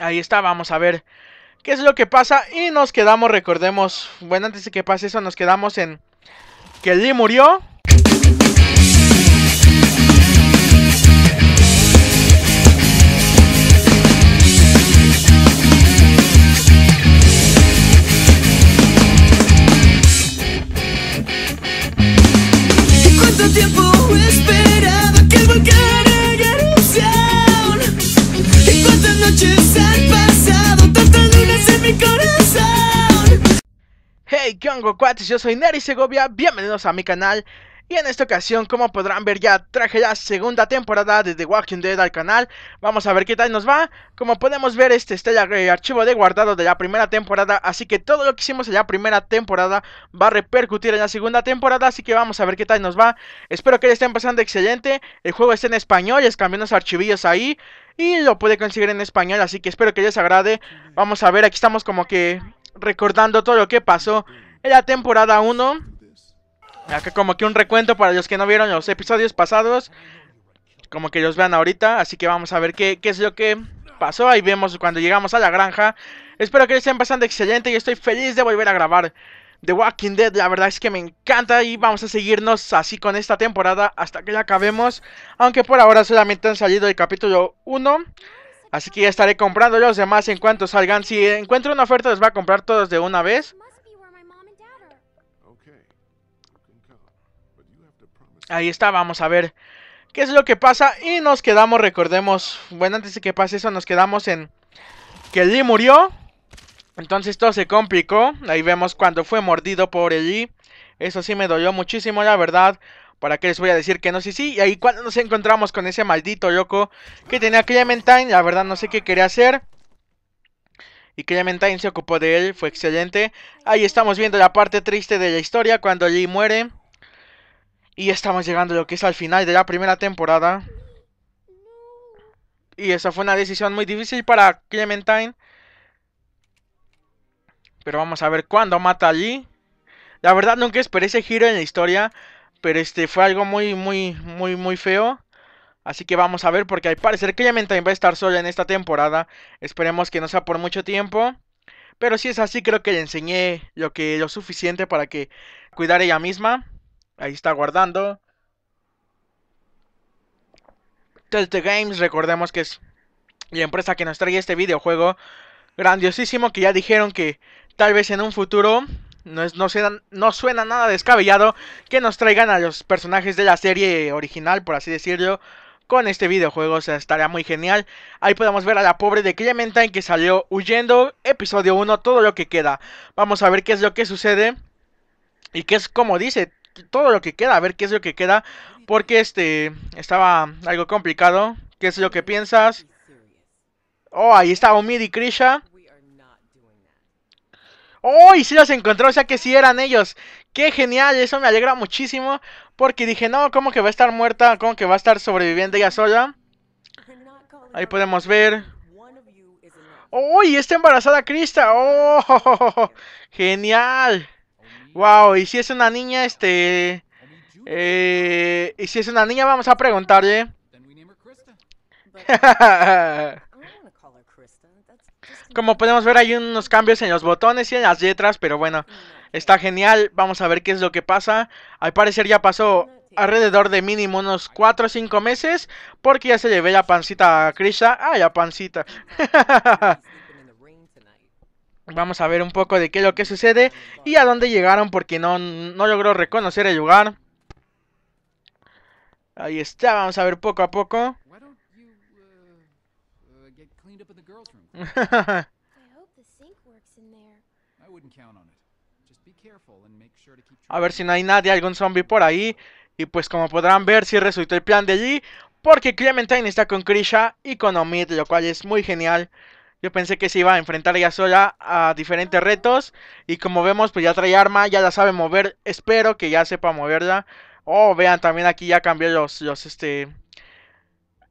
Ahí está, vamos a ver qué es lo que pasa. Y nos quedamos, recordemos, bueno, antes de que pase eso, nos quedamos en que Lee murió. Hey, onda? Cuates, yo soy Nery Segovia, bienvenidos a mi canal. Y en esta ocasión, como podrán ver, ya traje la segunda temporada de The Walking Dead al canal. Vamos a ver qué tal nos va. Como podemos ver, este está el eh, archivo de guardado de la primera temporada. Así que todo lo que hicimos en la primera temporada va a repercutir en la segunda temporada. Así que vamos a ver qué tal nos va. Espero que le estén pasando excelente. El juego está en español, les cambié unos archivillos ahí. Y lo pude conseguir en español, así que espero que les agrade. Vamos a ver, aquí estamos como que recordando todo lo que pasó en la temporada 1. que como que un recuento para los que no vieron los episodios pasados. Como que los vean ahorita. Así que vamos a ver qué, qué es lo que pasó. Ahí vemos cuando llegamos a la granja. Espero que estén pasando excelente y estoy feliz de volver a grabar The Walking Dead. La verdad es que me encanta y vamos a seguirnos así con esta temporada hasta que la acabemos. Aunque por ahora solamente han salido el capítulo 1. Así que ya estaré comprando los demás en cuanto salgan. Si encuentro una oferta, les voy a comprar todos de una vez. Ahí está, vamos a ver qué es lo que pasa. Y nos quedamos, recordemos, bueno, antes de que pase eso, nos quedamos en que Lee murió. Entonces todo se complicó. Ahí vemos cuando fue mordido por Lee. Eso sí me dolió muchísimo, la verdad. ¿Para qué les voy a decir que no? sé si... Y ahí cuando nos encontramos con ese maldito loco que tenía Clementine, la verdad no sé qué quería hacer. Y Clementine se ocupó de él, fue excelente. Ahí estamos viendo la parte triste de la historia cuando Lee muere. Y estamos llegando lo que es al final de la primera temporada. Y esa fue una decisión muy difícil para Clementine. Pero vamos a ver cuándo mata a Lee. La verdad nunca esperé ese giro en la historia. Pero este fue algo muy, muy, muy, muy feo. Así que vamos a ver, porque al parecer que también va a estar sola en esta temporada. Esperemos que no sea por mucho tiempo. Pero si es así, creo que le enseñé lo que lo suficiente para que cuidara ella misma. Ahí está guardando. Telltale Games, recordemos que es la empresa que nos trae este videojuego grandiosísimo que ya dijeron que tal vez en un futuro no, suena, no suena nada descabellado que nos traigan a los personajes de la serie original, por así decirlo, con este videojuego. O sea, estaría muy genial. Ahí podemos ver a la pobre de Clementine que salió huyendo. Episodio 1, todo lo que queda. Vamos a ver qué es lo que sucede. Y qué es como dice, todo lo que queda, a ver qué es lo que queda. Porque este estaba algo complicado. ¿Qué es lo que piensas? Oh, ahí está Omid y Krisha. ¡Uy! Y sí los encontró, o sea que sí eran ellos. ¡Qué genial! Eso me alegra muchísimo. Porque dije, no, ¿cómo que va a estar muerta? ¿Cómo que va a estar sobreviviendo ella sola? Ahí podemos ver. ¡Uy! está embarazada Krista. ¡Oh! ¡Genial! ¡Wow! Y si es una niña, este... Eh, y si es una niña, vamos a preguntarle. Como podemos ver hay unos cambios en los botones y en las letras, pero bueno, está genial. Vamos a ver qué es lo que pasa. Al parecer ya pasó alrededor de mínimo unos 4 o 5 meses, porque ya se le la pancita a Krisha. Ah, la pancita. Vamos a ver un poco de qué es lo que sucede y a dónde llegaron, porque no, no logró reconocer el lugar. Ahí está, vamos a ver poco a poco. A ver si no hay nadie, algún zombie por ahí. Y pues como podrán ver, sí resultó el plan de allí. Porque Clementine está con Krisha y con Omid, lo cual es muy genial. Yo pensé que se iba a enfrentar ella sola a diferentes retos. Y como vemos, pues ya trae arma, ya la sabe mover. Espero que ya sepa moverla. Oh, vean, también aquí ya cambió los, los, este,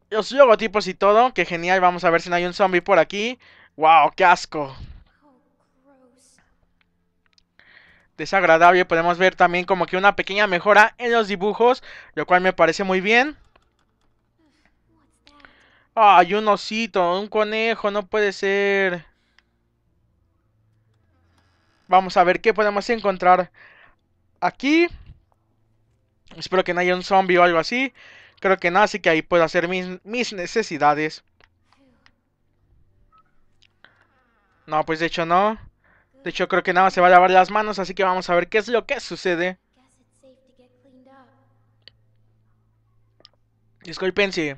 los logotipos y todo. que genial. Vamos a ver si no hay un zombie por aquí. ¡Wow! ¡Qué asco! Desagradable. Podemos ver también como que una pequeña mejora en los dibujos. Lo cual me parece muy bien. Ah, hay un osito! ¡Un conejo! No puede ser. Vamos a ver qué podemos encontrar aquí. Espero que no haya un zombie o algo así. Creo que no, así que ahí puedo hacer mis, necesidades. No, pues de hecho no. De hecho creo que nada se va a lavar las manos, así que vamos a ver qué es lo que sucede. Disculpen si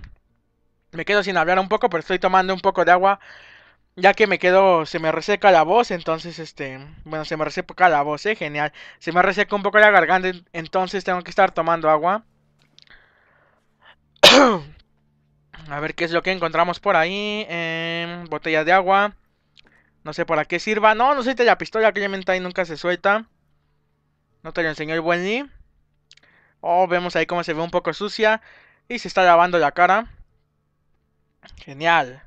me quedo sin hablar un poco, pero estoy tomando un poco de agua. Ya que me quedo, se me reseca la voz, entonces este, bueno, se me reseca la voz, eh, genial. Se me reseca un poco la garganta, entonces tengo que estar tomando agua. A ver qué es lo que encontramos por ahí. Em, botella de agua. No sé para qué sirva. No, no sé la pistola que ya ahí nunca se suelta. No te lo enseñó el buen Lee. Oh, vemos ahí cómo se ve un poco sucia. Y se está lavando la cara. Genial.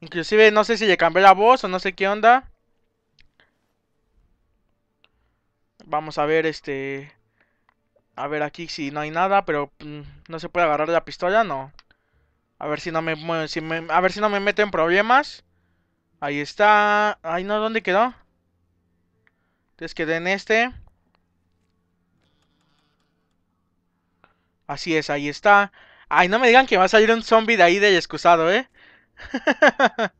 Inclusive no sé si le cambié la voz o no sé qué onda. Vamos a ver este... A ver, aquí si no hay nada, pero mm, no se puede agarrar la pistola, no. A ver si no me, si a ver si no me meten problemas. Ahí está. Ahí no, ¿dónde quedó? Entonces quedé en este. Así es, ahí está. Ay, no me digan que va a salir un zombie de ahí del excusado, ¿eh?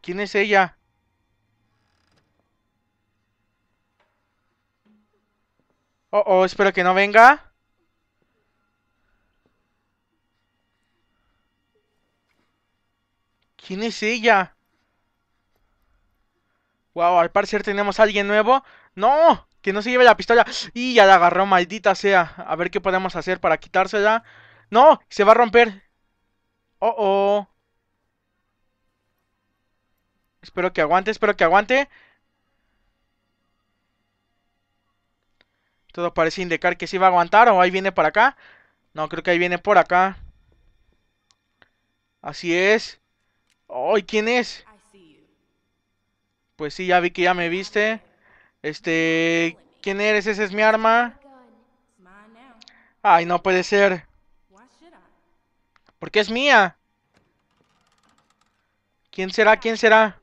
¿Quién es ella? Oh, oh, espero que no venga. ¿Quién es ella? Wow, al parecer tenemos a alguien nuevo. ¡No! Que no se lleve la pistola. Y ya la agarró, maldita sea. A ver qué podemos hacer para quitársela. ¡No! Se va a romper. ¡Oh, oh! Espero que aguante, espero que aguante. Todo parece indicar que se va a aguantar. O ahí viene para acá. No, creo que ahí viene por acá. Así es. ¡Ay, quién es! Pues sí, ya vi que ya me viste. Este... ¿Quién eres? Esa es mi arma. Ay, no puede ser. Porque es mía. ¿Quién será? ¿Quién será?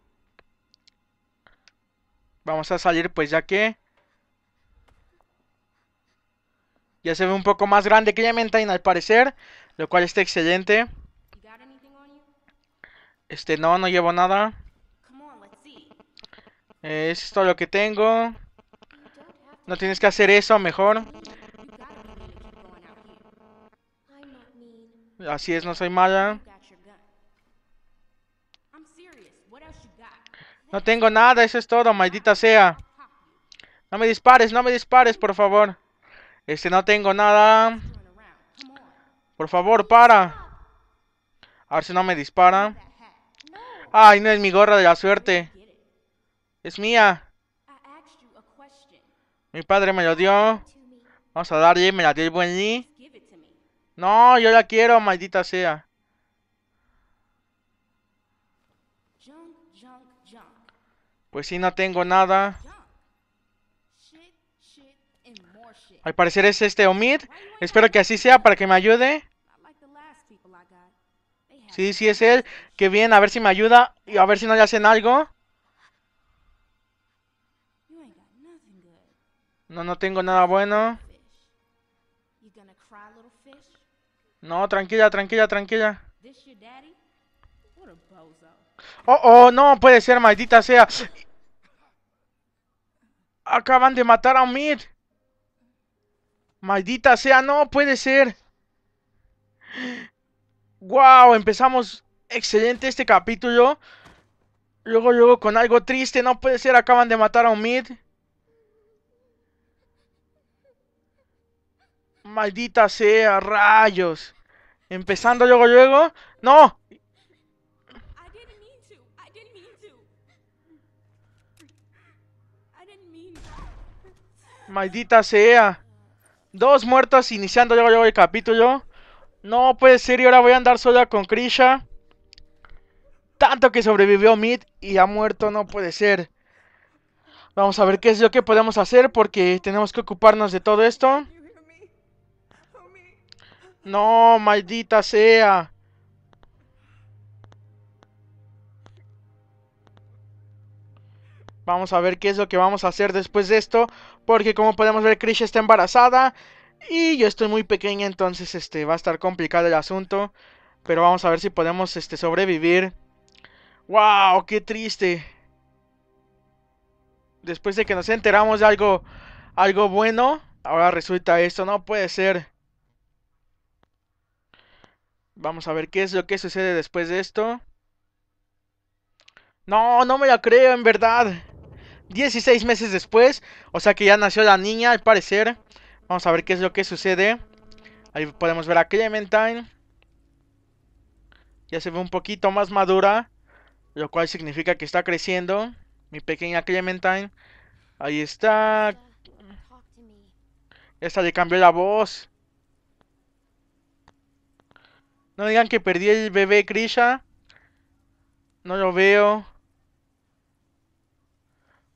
Vamos a salir pues ya que... Ya se ve un poco más grande que Clementine al parecer, lo cual está excelente. Este, no, no llevo nada. Eh, es todo lo que tengo. No tienes que hacer eso, mejor. Así es, no soy mala. No tengo nada, eso es todo, maldita sea. No me dispares, no me dispares, por favor. Este, no tengo nada. Por favor, para. A ver si no me dispara. Ay, no es mi gorra de la suerte. Es mía. Mi padre me lo dio. Vamos a darle, me la dio el buen Lee. No, yo la quiero, maldita sea. Pues sí, no tengo nada. Al parecer es este Omid. Espero que así sea para que me ayude. Sí, sí es él. Que bien, a ver si me ayuda y a ver si no le hacen algo. No, no tengo nada bueno. No, tranquila, tranquila, tranquila. Oh, oh, no puede ser, maldita sea. Acaban de matar a Omid. Maldita sea, no puede ser. Wow, empezamos excelente este capítulo. Luego, luego con algo triste, no puede ser, acaban de matar a un mid. Maldita sea, rayos. Empezando luego, luego. ¡No! Maldita sea. Dos muertos iniciando yo, el capítulo. No puede ser, y ahora voy a andar sola con Krisha. Tanto que sobrevivió Mid y ha muerto, no puede ser. Vamos a ver qué es lo que podemos hacer porque tenemos que ocuparnos de todo esto. No, maldita sea. Vamos a ver qué es lo que vamos a hacer después de esto. Porque como podemos ver, Krish está embarazada. Y yo estoy muy pequeña, entonces este, va a estar complicado el asunto. Pero vamos a ver si podemos este, sobrevivir. ¡Wow! ¡Qué triste! Después de que nos enteramos de algo, algo bueno, ahora resulta esto. No puede ser. Vamos a ver qué es lo que sucede después de esto. No, no me la creo, en verdad. 16 meses después. O sea que ya nació la niña, al parecer. Vamos a ver qué es lo que sucede. Ahí podemos ver a Clementine. Ya se ve un poquito más madura. Lo cual significa que está creciendo. Mi pequeña Clementine. Ahí está. Esta le cambió la voz. No digan que perdí el bebé Krisha. No lo veo.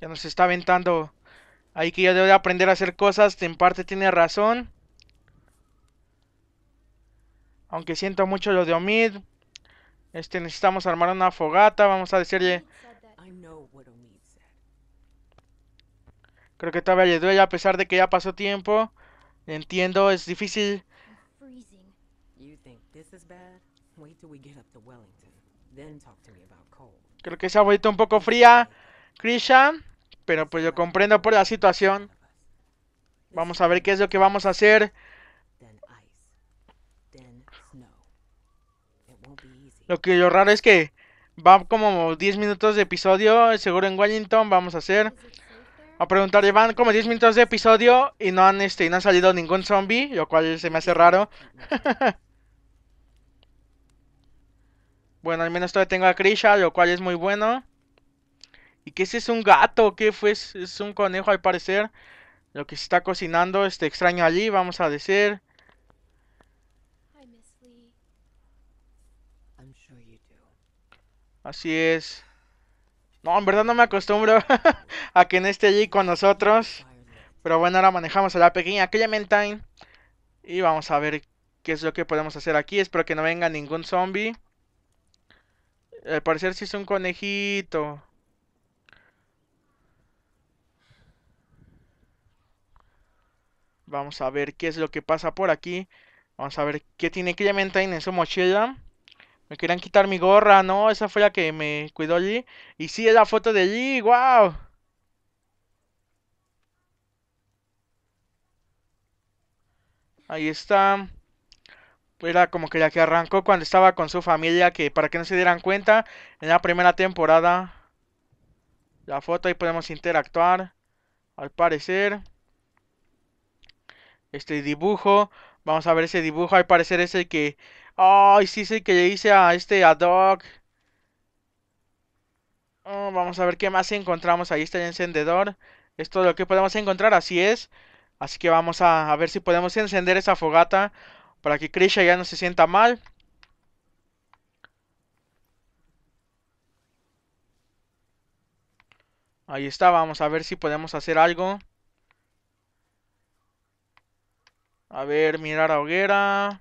Ya nos está aventando. Ahí que ya debe aprender a hacer cosas. En parte tiene razón. Aunque siento mucho lo de Omid. Este, necesitamos armar una fogata. Vamos a decirle... Creo que todavía le duele a pesar de que ya pasó tiempo. Entiendo, es difícil Creo que se ha vuelto un poco fría, Christian, pero pues yo comprendo por la situación. Vamos a ver qué es lo que vamos a hacer. Lo que yo raro es que va como 10 minutos de episodio, seguro en Wellington vamos a hacer a preguntar, llevan como 10 minutos de episodio y no han este no ha salido ningún zombie, lo cual se me hace raro. Bueno, al menos todavía tengo a Krisha, lo cual es muy bueno. ¿Y qué es? ¿Es un gato? ¿Qué fue? Pues, es un conejo al parecer. Lo que se está cocinando, este extraño allí, vamos a decir. Así es. No, en verdad no me acostumbro a que no esté allí con nosotros. Pero bueno, ahora manejamos a la pequeña Clementine. Y vamos a ver qué es lo que podemos hacer aquí. Espero que no venga ningún zombie. Al parecer sí es un conejito. Vamos a ver qué es lo que pasa por aquí. Vamos a ver qué tiene Clementine en su mochila. Me querían quitar mi gorra, ¿no? Esa fue la que me cuidó allí. Y sí, es la foto de allí. wow. Ahí está era como que ya que arrancó cuando estaba con su familia, que para que no se dieran cuenta, en la primera temporada. La foto ahí podemos interactuar, al parecer. Este dibujo, vamos a ver ese dibujo, al parecer es el que... ¡Ay, sí sí es que le hice a este, a Dog! Oh, vamos a ver qué más encontramos, ahí está el encendedor. Esto es lo que podemos encontrar, así es. Así que vamos a ver si podemos encender esa fogata. Para que Krisha ya no se sienta mal. Ahí está, vamos a ver si podemos hacer algo. A ver, mirar a hoguera.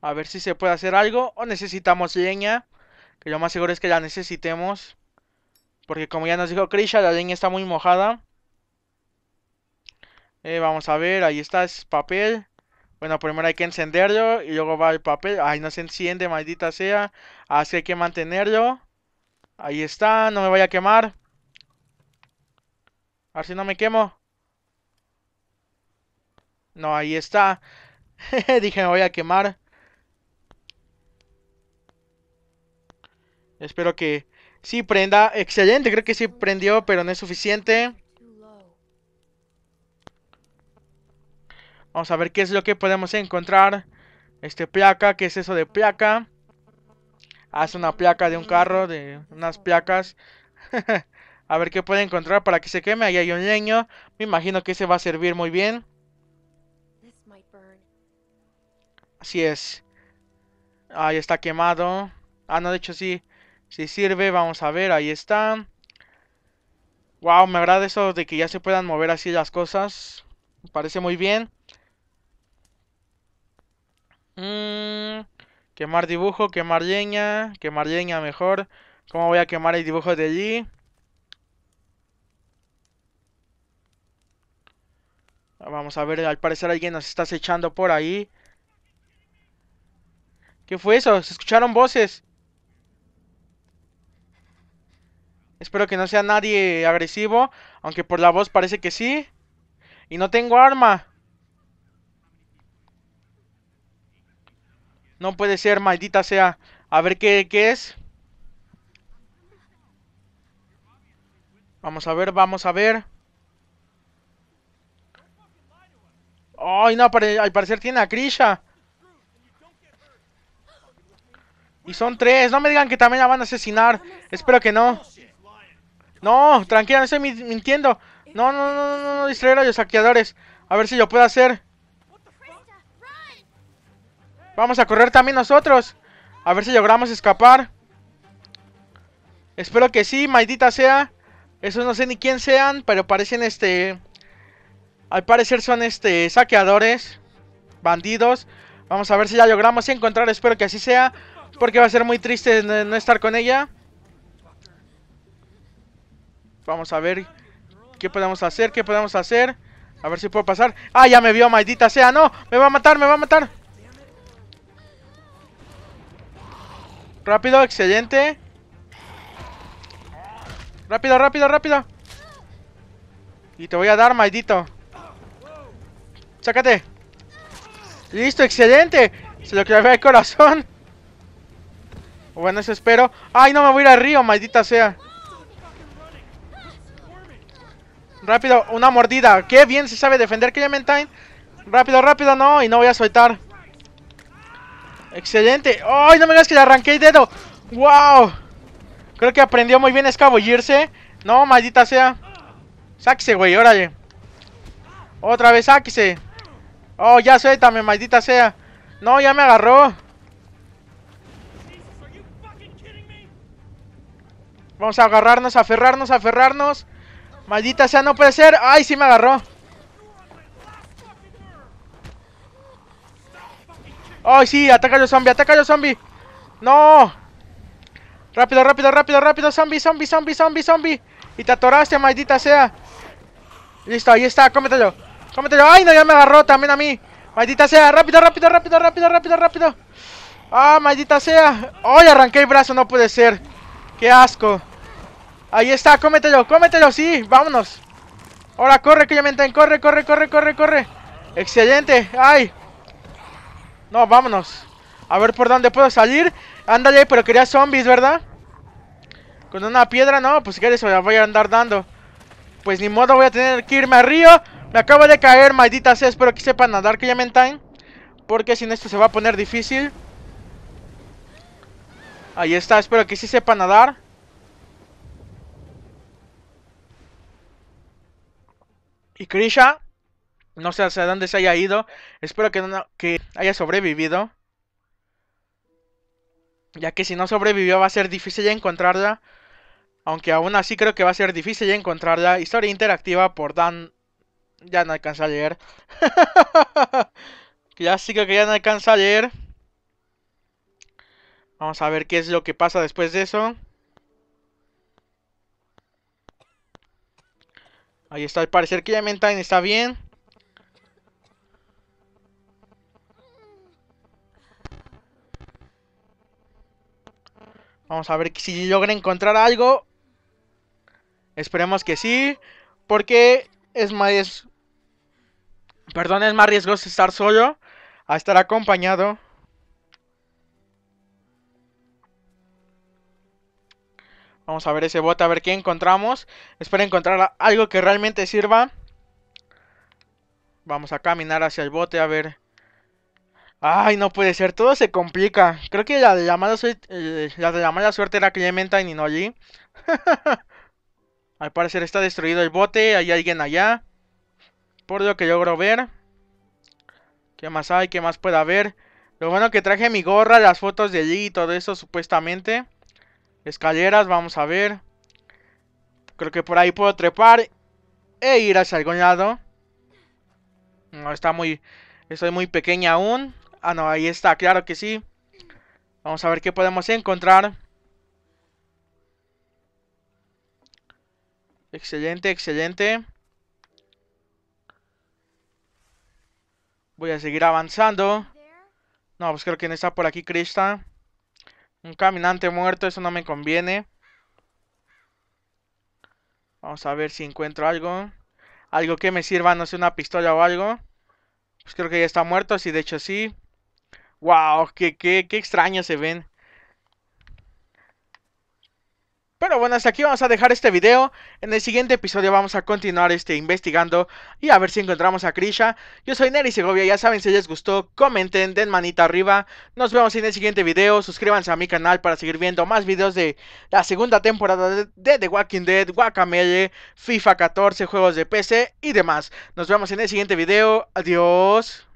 A ver si se puede hacer algo. O necesitamos leña. Que lo más seguro es que la necesitemos. Porque como ya nos dijo Krisha, la leña está muy mojada. Eh, vamos a ver, ahí está, es papel. Bueno, primero hay que encenderlo y luego va el papel. Ay, no se enciende, maldita sea. Así hay que mantenerlo. Ahí está, no me voy a quemar. A ver si no me quemo. No, ahí está. Dije, me voy a quemar. Espero que sí prenda. Excelente, creo que sí prendió, pero no es suficiente. Vamos a ver qué es lo que podemos encontrar. Este, placa, que es eso de placa? Hace ah, una placa de un carro, de unas placas. a ver qué puede encontrar para que se queme. Ahí hay un leño. Me imagino que ese va a servir muy bien. Así es. Ahí está quemado. Ah, no, de hecho sí. Sí sirve. Vamos a ver, ahí está. Wow, me agrada eso de que ya se puedan mover así las cosas. Me parece muy bien. Mmm, quemar dibujo, quemar leña. Quemar leña mejor. ¿Cómo voy a quemar el dibujo de allí? Vamos a ver, al parecer alguien nos está acechando por ahí. ¿Qué fue eso? Se escucharon voces. Espero que no sea nadie agresivo, aunque por la voz parece que sí. Y no tengo arma. No puede ser, maldita sea. A ver qué, qué es. Vamos a ver, vamos a ver. Ay, no, al parecer tiene a Krisha. Y son tres. No me digan que también la van a asesinar. Espero que no. No, tranquila, no estoy mintiendo. No, no, no, no, no, distraer a los saqueadores. A ver si yo puedo hacer. Vamos a correr también nosotros. A ver si logramos escapar. Espero que sí, maldita sea. Esos no sé ni quién sean, pero parecen este... Al parecer son este saqueadores, bandidos. Vamos a ver si ya logramos encontrar, espero que así sea. Porque va a ser muy triste no estar con ella. Vamos a ver qué podemos hacer, qué podemos hacer. A ver si puedo pasar. ¡Ah, ya me vio, maldita sea! ¡No! ¡Me va a matar, me va a matar! Rápido, excelente. Rápido, rápido, rápido. Y te voy a dar, maldito. Sácate. Listo, excelente. Se lo clavé al corazón. Bueno, eso espero. ¡Ay, no! Me voy a ir al río, maldita sea. Rápido, una mordida. ¡Qué bien se sabe defender Clementine! Rápido, rápido, no. Y no voy a soltar. Excelente. ¡Ay, no me digas que le arranqué el dedo! ¡Wow! Creo que aprendió muy bien a escabullirse. No, maldita sea. Sáquese, güey, órale. Otra vez, sáquese. Oh, ya suéltame, maldita sea. No, ya me agarró. Vamos a agarrarnos, aferrarnos, aferrarnos. Maldita sea, no puede ser. Ay, sí me agarró. ¡Ay, sí! ¡Ataca a los zombi! ¡Ataca los ¡No! ¡Rápido, rápido, rápido, rápido! ¡Zombie, zombie, zombie, zombie, zombie! ¡Y te atoraste, maldita sea! Listo, ahí está, cómetelo. Cómetelo. ¡Ay, no! Ya me agarró también a mí. Maldita sea. Rápido, rápido, rápido, rápido, rápido, rápido. ¡Ah, maldita sea! ¡Ay, arranqué el brazo! No puede ser. ¡Qué asco! Ahí está, cómetelo, cómetelo, sí. Vámonos. Ahora corre, que ya me entran. Corre, corre, corre, corre, corre. Excelente. ¡Ay! No, vámonos. A ver por dónde puedo salir. Ándale, pero quería zombies, ¿verdad? Con una piedra, no, pues que eso voy a andar dando. Pues ni modo, voy a tener que irme al río. Me acabo de caer, maldita sea. Espero que sepan nadar, que ya me Porque sin esto se va a poner difícil. Ahí está, espero que sí sepa nadar. Y Krisha, no sé hacia dónde se haya ido. Espero que, que haya sobrevivido. Ya que si no sobrevivió va a ser difícil encontrarla. Aunque aún así creo que va a ser difícil encontrarla. Historia interactiva por Dan... Ya no alcanza a leer. Ya creo que ya no alcanza a leer. Vamos a ver qué es lo que pasa después de eso. Ahí está, al parecer que ya está bien. Vamos a ver si logra encontrar algo. Esperemos que sí. Porque es más... Perdón, es más riesgoso estar solo a estar acompañado. Vamos a ver ese bote, a ver qué encontramos. Espero encontrar algo que realmente sirva. Vamos a caminar hacia el bote, a ver Ay, no puede ser, todo se complica. Creo que la de la suerte, eh, la de la mala suerte era Clementine y allí. Al parecer está destruido el bote, hay alguien allá. Por lo que logro ver. ¿Qué más hay? ¿Qué más puede haber? Lo bueno que traje mi gorra, las fotos de allí y todo eso supuestamente. Escaleras, vamos a ver. Creo que por ahí puedo trepar e ir hacia algún lado. No, está muy... Estoy muy pequeña aún. Ah, no, ahí está, claro que sí. Vamos a ver qué podemos encontrar. Excelente, excelente. Voy a seguir avanzando. No, pues creo que está por aquí Krista. Un caminante muerto, eso no me conviene. Vamos a ver si encuentro algo. Algo que me sirva, no sé, una pistola o algo. Pues creo que ya está muerto, sí, de hecho sí. Wow, qué, qué, qué se ven. Pero bueno, hasta aquí vamos a dejar este video. En el siguiente episodio vamos a continuar este investigando y a ver si encontramos a Krisha. Yo soy Nery Segovia, ya saben, si les gustó, comenten, den manita arriba. Nos vemos en el siguiente video. Suscríbanse a mi canal para seguir viendo más videos de la segunda temporada de The Walking Dead, Guacamele, FIFA 14, juegos de PC y demás. Nos vemos en el siguiente video. Adiós.